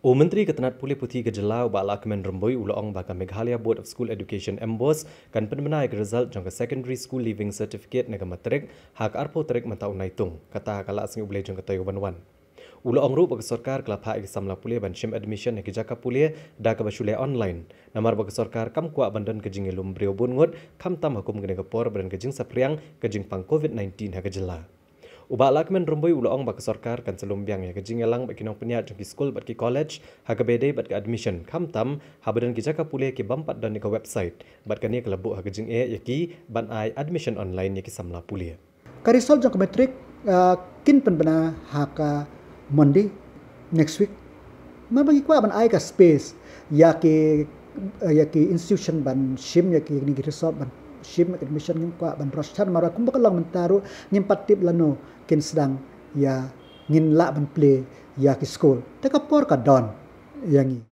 O oh, Menteri Ketenat Pulih Putih Gejala Bala Kemen Remboi Uloong Baka Meghalaya Board of School Education MBOS kan penemenai ke result jangka Secondary School Leaving Certificate nega matrik hak arpo terik mentau naitung kata kala asing ubleh jangka tayo wan-wan. Uloong ru baga sorkar kelapa ik samla pulih ban shim admission nega jaka pulih da ke basyulih online. Namar baga sorkar kam kuak bandan kejing ilum brio bun ngut kam tam hukum gene kepor bandan kejing sapriang kejing pang COVID-19 ha gejelah ubak lak men rumboi uloong bak sarkar kan selumbiang ya kejing elang bak kinong penyat jong ki school bak ki college ha ke bede bak ke admission kam tam habadan ki jaka pule ki bampat dan ke website bak kan ye kelebu ha kejing e ya ki ban ai admission online ya ki samla pule karisol jong ke metrik eh, kin pen bena ha ka monday next week ma bagi kwa ban ai ka space ya ki eh, ya ki institution ban shim ya ki ni ki resort ban ship makin mission ngin kwa ban prosyan mara kumpa kalang mentaru ngin patip lano kin sedang ya ngin la ban play ya ki school. Teka por ka don yang ini.